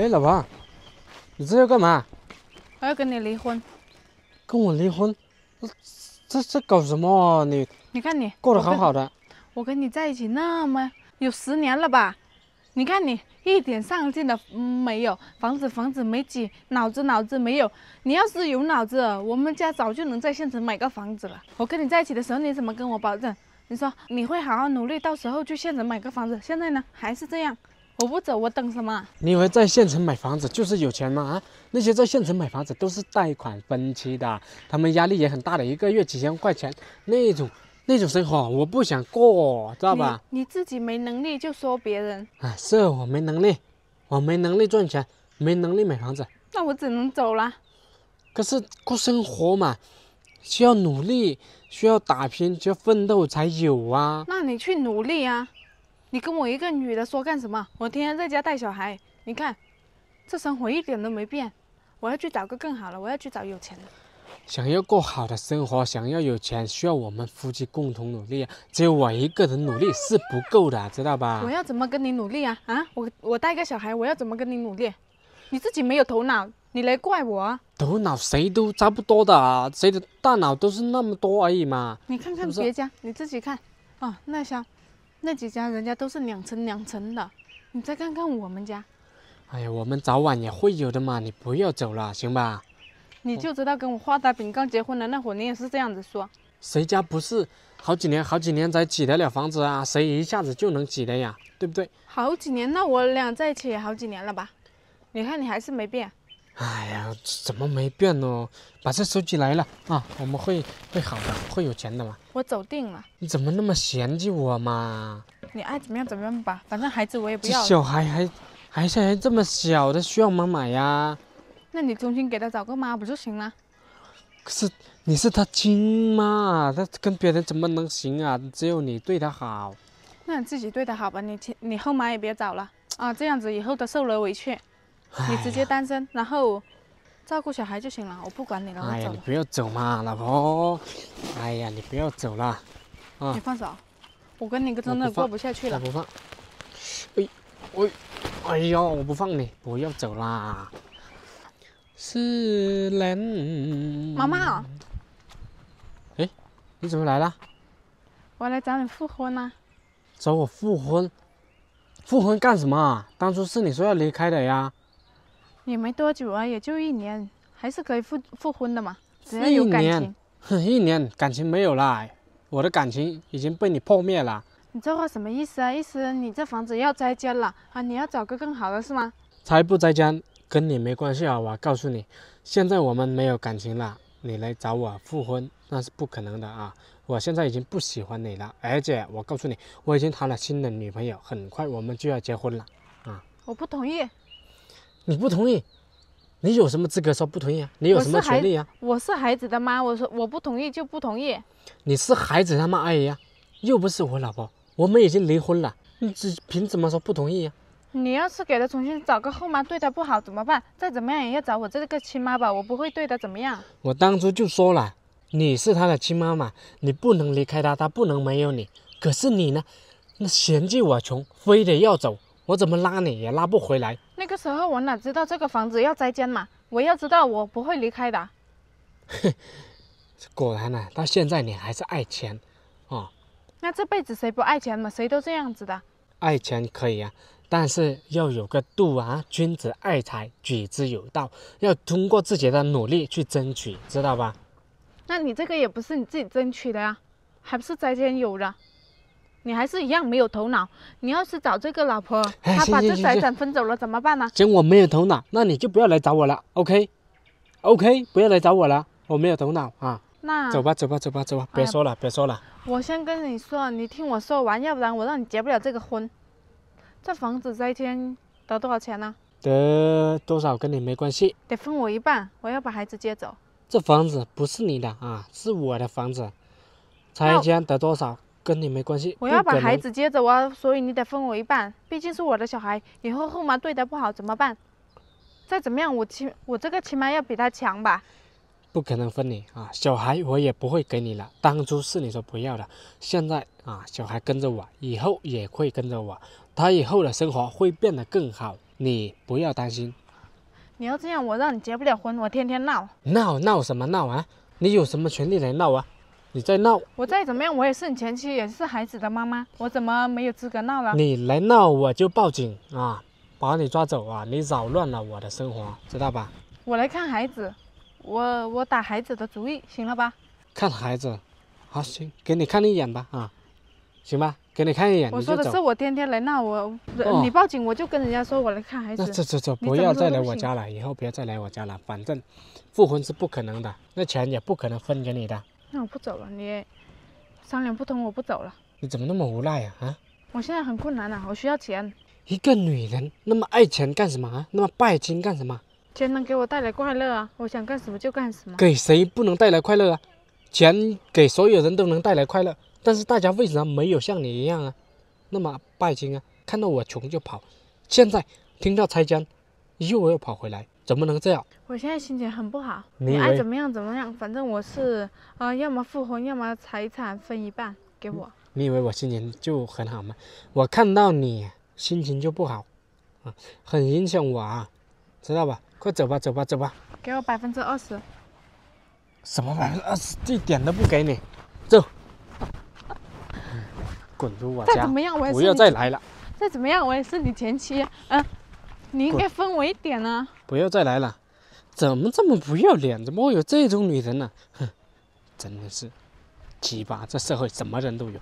哎，老婆，你这要干嘛？我要跟你离婚。跟我离婚？这这这搞什么？你你看你过得很好的。我跟你在一起那么有十年了吧？你看你一点上进的没有，房子房子没几，脑子脑子没有。你要是有脑子，我们家早就能在县城买个房子了。我跟你在一起的时候，你怎么跟我保证？你说你会好好努力，到时候去县城买个房子。现在呢，还是这样。我不走，我等什么？你以为在县城买房子就是有钱吗？啊，那些在县城买房子都是贷款分期的，他们压力也很大的，一个月几千块钱，那种那种生活我不想过，知道吧？你自己没能力就说别人，啊，是我没能力，我没能力赚钱，没能力买房子，那我只能走了。可是过生活嘛，需要努力，需要打拼，需要奋斗才有啊。那你去努力啊。你跟我一个女的说干什么？我天天在家带小孩，你看，这生活一点都没变。我要去找个更好的，我要去找有钱的。想要过好的生活，想要有钱，需要我们夫妻共同努力只有我一个人努力是不够的，知道吧？我要怎么跟你努力啊？啊，我我带个小孩，我要怎么跟你努力？你自己没有头脑，你来怪我啊！头脑谁都差不多的啊，谁的大脑都是那么多而已嘛。你看看别家，你自己看啊，那箱那几家人家都是两层两层的，你再看看我们家。哎呀，我们早晚也会有的嘛，你不要走了，行吧？你就知道跟我画大饼刚结婚的那会，你也是这样子说。谁家不是好几年好几年才挤得了房子啊？谁一下子就能挤的呀？对不对？好几年，那我俩在一起也好几年了吧？你看你还是没变。哎呀，怎么没变呢？把这收起来了啊！我们会会好的，会有钱的嘛。我走定了。你怎么那么嫌弃我嘛？你爱怎么样怎么样吧，反正孩子我也不要。小孩还还还这么小，的，需要妈妈呀。那你重新给他找个妈不就行了？可是你是他亲妈，他跟别人怎么能行啊？只有你对他好。那你自己对他好吧，你你后妈也别找了啊！这样子以后他受了委屈。你直接单身，然后照顾小孩就行了，我不管你了。哎呀，你不要走嘛，老婆！哎呀，你不要走了。啊！你放手。我跟你真的过不下去了。我不放。哎，喂，哎呦，我不放你，不要走啦。是人。妈妈。哎，你怎么来了？我来找你复婚啊。找我复婚？复婚干什么？当初是你说要离开的呀。也没多久啊，也就一年，还是可以复复婚的嘛，只要有感情。一年，哼，一年感情没有啦，我的感情已经被你破灭了。你这话什么意思啊？意思你这房子要拆迁了啊？你要找个更好的是吗？拆不拆迁跟你没关系啊！我告诉你，现在我们没有感情了，你来找我复婚那是不可能的啊！我现在已经不喜欢你了，而且我告诉你，我已经谈了新的女朋友，很快我们就要结婚了啊！我不同意。你不同意，你有什么资格说不同意啊？你有什么权利啊？我是孩子的妈，我说我不同意就不同意。你是孩子他妈阿姨呀，又不是我老婆。我们已经离婚了，你凭什么说不同意呀？你要是给他重新找个后妈，对他不好怎么办？再怎么样也要找我这个亲妈吧，我不会对他怎么样。我当初就说了，你是他的亲妈妈，你不能离开他，他不能没有你。可是你呢，那嫌弃我穷，非得要走，我怎么拉你也拉不回来。这个时候我哪知道这个房子要拆迁嘛？我要知道我不会离开的。哼，果然呢，到现在你还是爱钱哦。那这辈子谁不爱钱嘛？谁都这样子的。爱钱可以啊，但是要有个度啊。君子爱财，取之有道，要通过自己的努力去争取，知道吧？那你这个也不是你自己争取的呀，还不是宅间有的。你还是一样没有头脑，你要是找这个老婆，她把这财产分走了怎么办呢？嫌我没有头脑，那你就不要来找我了，OK，OK，不要来找我了，我没有头脑啊。那走吧，走吧，走吧，走吧，别说了，别说了。我先跟你说，你听我说完，要不然我让你结不了这个婚。这房子拆迁得多少钱呢？得多少跟你没关系。得分我一半，我要把孩子接走。这房子不是你的啊，是我的房子。拆迁得多少？跟你没关系，我要把孩子接走啊，所以你得分我一半，毕竟是我的小孩，以后后妈对他不好怎么办？再怎么样，我起我这个起码要比他强吧？不可能分你啊，小孩我也不会给你了，当初是你说不要的，现在啊，小孩跟着我，以后也会跟着我，他以后的生活会变得更好，你不要担心。你要这样，我让你结不了婚，我天天闹，闹闹什么闹啊？你有什么权利来闹啊？你再闹，我再怎么样，我也是你前妻，也是孩子的妈妈，我怎么没有资格闹了？你来闹，我就报警啊，把你抓走啊！你扰乱了我的生活，知道吧？我来看孩子，我我打孩子的主意，行了吧？看孩子，好行，给你看一眼吧啊，行吧，给你看一眼，我说的是我天天来闹，我你报警，我就跟人家说我来看孩子。那走走走，不要再来我家了，以后不要再来我家了。反正复婚是不可能的，那钱也不可能分给你的。那我不走了，你商量不通，我不走了。你怎么那么无赖啊？啊！我现在很困难啊，我需要钱。一个女人那么爱钱干什么啊？那么拜金干什么？钱能给我带来快乐啊！我想干什么就干什么。给谁不能带来快乐啊？钱给所有人都能带来快乐，但是大家为什么没有像你一样啊？那么拜金啊，看到我穷就跑，现在听到拆迁又要跑回来。怎么能这样？我现在心情很不好。你爱怎么样怎么样，反正我是啊，要么复婚，要么财产分一半给我。你以为我心情就很好吗？我看到你心情就不好，啊，很影响我啊，知道吧？快走吧，走吧，走吧。给我百分之二十。什么百分之二十？一点都不给你。走。滚出我家！再怎么样，我不要再来了。再怎么样，我也是你前妻。嗯。你应该分我一点呢！不要再来了，怎么这么不要脸？怎么会有这种女人呢？哼，真的是，鸡巴，这社会什么人都有。